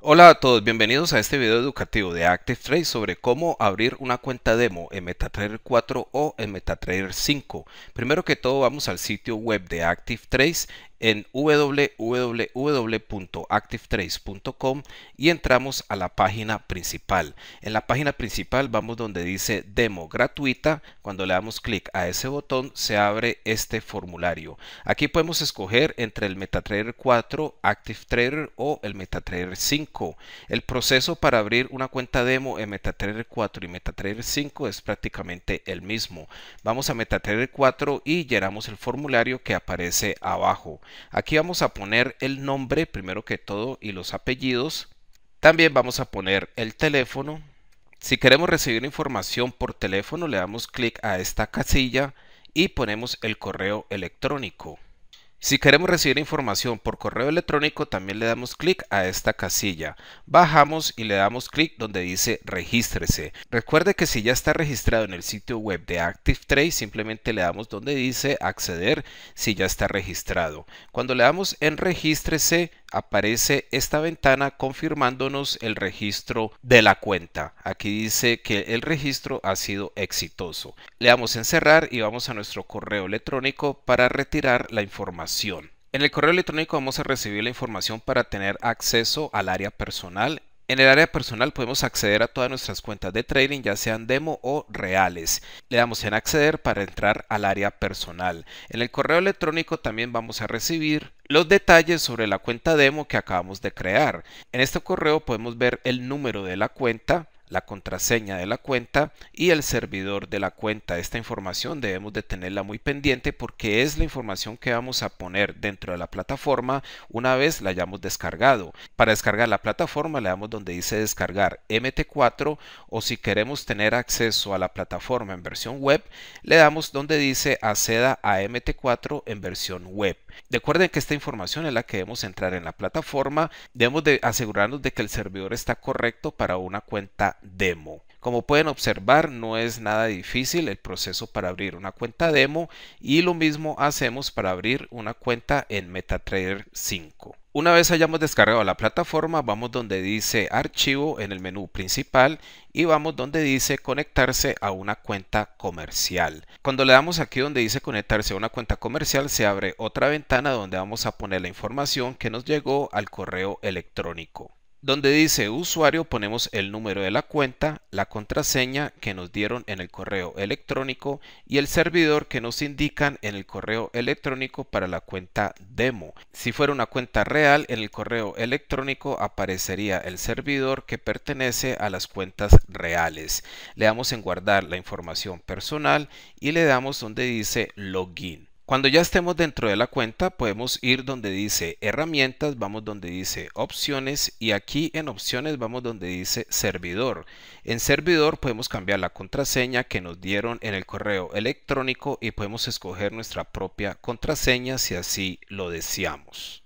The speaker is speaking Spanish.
Hola a todos, bienvenidos a este video educativo de Trade sobre cómo abrir una cuenta demo en MetaTrader 4 o en MetaTrader 5. Primero que todo vamos al sitio web de ActiveTrade en www.activetrace.com y entramos a la página principal. En la página principal vamos donde dice demo gratuita. Cuando le damos clic a ese botón se abre este formulario. Aquí podemos escoger entre el MetaTrader 4, ActiveTrader o el MetaTrader 5. El proceso para abrir una cuenta demo en MetaTrader 4 y MetaTrader 5 es prácticamente el mismo. Vamos a MetaTrader 4 y llenamos el formulario que aparece abajo. Aquí vamos a poner el nombre primero que todo y los apellidos. También vamos a poner el teléfono. Si queremos recibir información por teléfono, le damos clic a esta casilla y ponemos el correo electrónico. Si queremos recibir información por correo electrónico, también le damos clic a esta casilla. Bajamos y le damos clic donde dice regístrese. Recuerde que si ya está registrado en el sitio web de ActiveTrade, simplemente le damos donde dice acceder si ya está registrado. Cuando le damos en regístrese, aparece esta ventana confirmándonos el registro de la cuenta. Aquí dice que el registro ha sido exitoso. Le damos en cerrar y vamos a nuestro correo electrónico para retirar la información. En el correo electrónico vamos a recibir la información para tener acceso al área personal en el área personal podemos acceder a todas nuestras cuentas de trading, ya sean demo o reales. Le damos en acceder para entrar al área personal. En el correo electrónico también vamos a recibir los detalles sobre la cuenta demo que acabamos de crear. En este correo podemos ver el número de la cuenta, la contraseña de la cuenta y el servidor de la cuenta. Esta información debemos de tenerla muy pendiente porque es la información que vamos a poner dentro de la plataforma una vez la hayamos descargado. Para descargar la plataforma le damos donde dice descargar MT4 o si queremos tener acceso a la plataforma en versión web le damos donde dice acceda a MT4 en versión web. Recuerden que esta información es la que debemos entrar en la plataforma. Debemos de asegurarnos de que el servidor está correcto para una cuenta demo. Como pueden observar, no es nada difícil el proceso para abrir una cuenta demo y lo mismo hacemos para abrir una cuenta en MetaTrader 5. Una vez hayamos descargado la plataforma, vamos donde dice archivo en el menú principal y vamos donde dice conectarse a una cuenta comercial. Cuando le damos aquí donde dice conectarse a una cuenta comercial, se abre otra ventana donde vamos a poner la información que nos llegó al correo electrónico donde dice usuario ponemos el número de la cuenta, la contraseña que nos dieron en el correo electrónico y el servidor que nos indican en el correo electrónico para la cuenta demo. Si fuera una cuenta real, en el correo electrónico aparecería el servidor que pertenece a las cuentas reales. Le damos en guardar la información personal y le damos donde dice login. Cuando ya estemos dentro de la cuenta, podemos ir donde dice herramientas, vamos donde dice opciones y aquí en opciones vamos donde dice servidor. En servidor podemos cambiar la contraseña que nos dieron en el correo electrónico y podemos escoger nuestra propia contraseña si así lo deseamos.